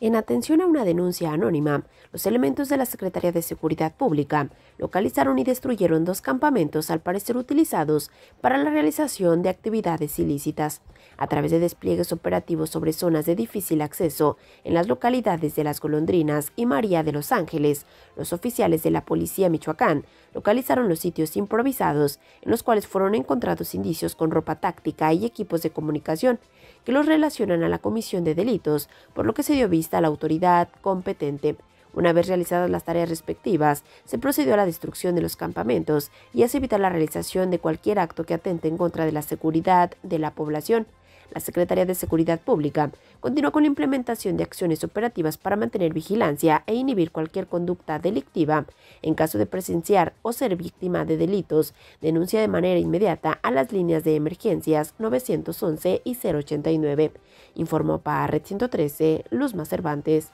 En atención a una denuncia anónima, los elementos de la Secretaría de Seguridad Pública localizaron y destruyeron dos campamentos al parecer utilizados para la realización de actividades ilícitas. A través de despliegues operativos sobre zonas de difícil acceso en las localidades de Las Golondrinas y María de los Ángeles, los oficiales de la Policía Michoacán localizaron los sitios improvisados en los cuales fueron encontrados indicios con ropa táctica y equipos de comunicación que los relacionan a la comisión de delitos, por lo que se dio vista a la autoridad competente. Una vez realizadas las tareas respectivas, se procedió a la destrucción de los campamentos y hace evitar la realización de cualquier acto que atente en contra de la seguridad de la población. La Secretaría de Seguridad Pública continúa con la implementación de acciones operativas para mantener vigilancia e inhibir cualquier conducta delictiva. En caso de presenciar o ser víctima de delitos, denuncia de manera inmediata a las líneas de emergencias 911 y 089, informó para Red 113 Luzma Cervantes.